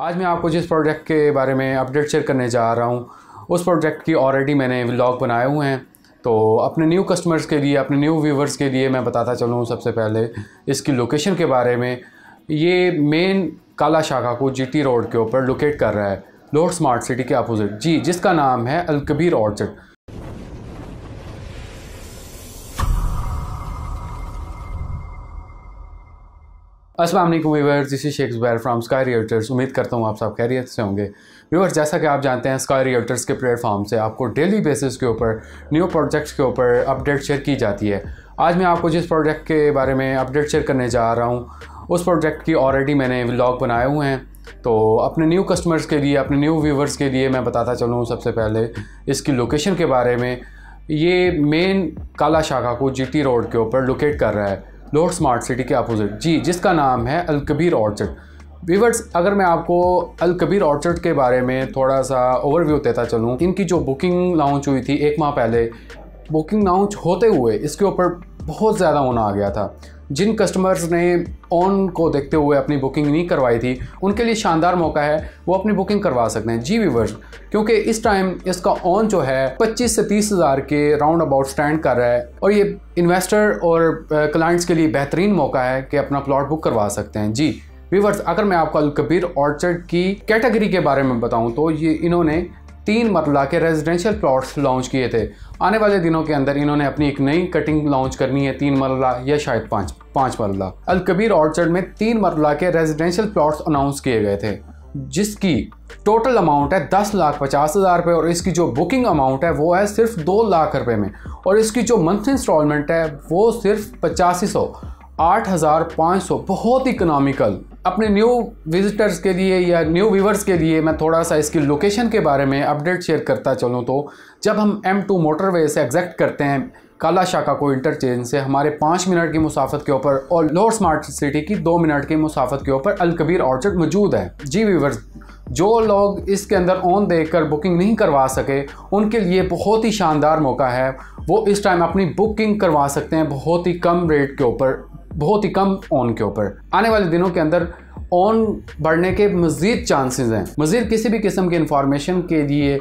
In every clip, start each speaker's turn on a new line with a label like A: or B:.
A: आज मैं आपको जिस प्रोडक्ट के बारे में अपडेट शेयर करने जा रहा हूँ उस प्रोडक्ट की ऑलरेडी मैंने व्लॉग बनाए हुए हैं तो अपने न्यू कस्टमर्स के लिए अपने न्यू व्यूवर्स के लिए मैं बताता चलूँ सबसे पहले इसकी लोकेशन के बारे में ये मेन काला शाखा को जी रोड के ऊपर लोकेट कर रहा है लोड स्मार्ट सिटी के अपोजिट जी जिसका नाम है अलकबीर ऑर्चर्ड अस्सलाम वालेकुम viewers this is Zubair from Sky Realtors उम्मीद करता हूँ आप सब खैरियत से होंगे व्यूवर्स जैसा कि आप जानते हैं स्काई रियल्टर्स के प्लेटफॉर्म से आपको डेली बेसिस के ऊपर न्यू प्रोजेक्ट्स के ऊपर अपडेट शेयर की जाती है आज मैं आपको जिस प्रोजेक्ट के बारे में अपडेट शेयर करने जा रहा हूँ उस प्रोजेक्ट की ऑलरेडी मैंने व्लॉग बनाए हुए हैं तो अपने न्यू कस्टमर्स के लिए अपने न्यू व्यूवर्स के लिए मैं बताता चलूँ सबसे पहले इसकी लोकेशन के बारे में ये मेन काला शाखा को टी रोड के ऊपर लोकेट कर रहा है लोअर स्मार्ट सिटी के अपोजिट जी जिसका नाम है अलकबीर ऑर्चर्ड वीवर्स अगर मैं आपको अलकबीर ऑर्चर्ड के बारे में थोड़ा सा ओवरव्यू देता चलूँ इनकी जो बुकिंग लॉन्च हुई थी एक माह पहले बुकिंग लॉन्च होते हुए इसके ऊपर बहुत ज़्यादा होना आ गया था जिन कस्टमर्स ने ऑन को देखते हुए अपनी बुकिंग नहीं करवाई थी उनके लिए शानदार मौका है वो अपनी बुकिंग करवा सकते हैं जी वीवर्स क्योंकि इस टाइम इसका ऑन जो है 25 से तीस हज़ार के राउंड अबाउट स्टैंड कर रहा है और ये इन्वेस्टर और क्लाइंट्स के लिए बेहतरीन मौका है कि अपना प्लॉट बुक करवा सकते हैं जी वीवर्स अगर मैं आपको अलकबीर ऑर्चर्ड की कैटेगरी के बारे में बताऊँ तो ये इन्होंने तीन मरला के रेजिडेंशियल प्लॉट्स लॉन्च किए थे आने वाले दिनों के अंदर इन्होंने अपनी एक नई कटिंग लॉन्च करनी है तीन मरला या शायद पाँच पाँच मरला अलकबीर ऑर्चर्ड में तीन मरला के रेजिडेंशियल प्लॉट्स अनाउंस किए गए थे जिसकी टोटल अमाउंट है दस लाख पचास हज़ार रुपये और इसकी जो बुकिंग अमाउंट है वो है सिर्फ दो लाख रुपये में और इसकी जो मंथली इंस्टॉलमेंट है वो सिर्फ पचासी सौ 8500 बहुत इकोनॉमिकल अपने न्यू विजिटर्स के लिए या न्यू व्यूवर्स के लिए मैं थोड़ा सा इसकी लोकेशन के बारे में अपडेट शेयर करता चलूँ तो जब हम एम टू मोटरवे से एग्जैक्ट करते हैं काला शाखा को इंटरचेंज से हमारे पाँच मिनट की मुसाफत के ऊपर और लोअर स्मार्ट सिटी की दो मिनट की मुसाफत के ऊपर अलकबीर ऑर्चर्ड मौजूद है जी व्यूवर्स जो लोग इसके अंदर ऑन कर बुकिंग नहीं करवा सके उनके लिए बहुत ही शानदार मौका है वो इस टाइम अपनी बुकिंग करवा सकते हैं बहुत ही कम रेट के ऊपर बहुत ही कम ऑन के ऊपर आने वाले दिनों के अंदर ऑन बढ़ने के मज़ीद चांसेस हैं मज़ीद किसी भी किस्म के इंफॉर्मेशन के लिए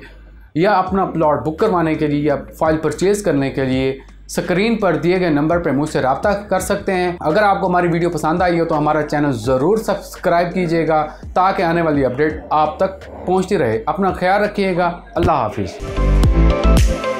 A: या अपना प्लॉट बुक करवाने के लिए या फाइल परचेज़ करने के लिए स्क्रीन पर दिए गए नंबर पर मुझसे रबता कर सकते हैं अगर आपको हमारी वीडियो पसंद आई हो तो हमारा चैनल ज़रूर सब्सक्राइब कीजिएगा ताकि आने वाली अपडेट आप तक पहुँचती रहे अपना ख्याल रखिएगा अल्लाह हाफिज़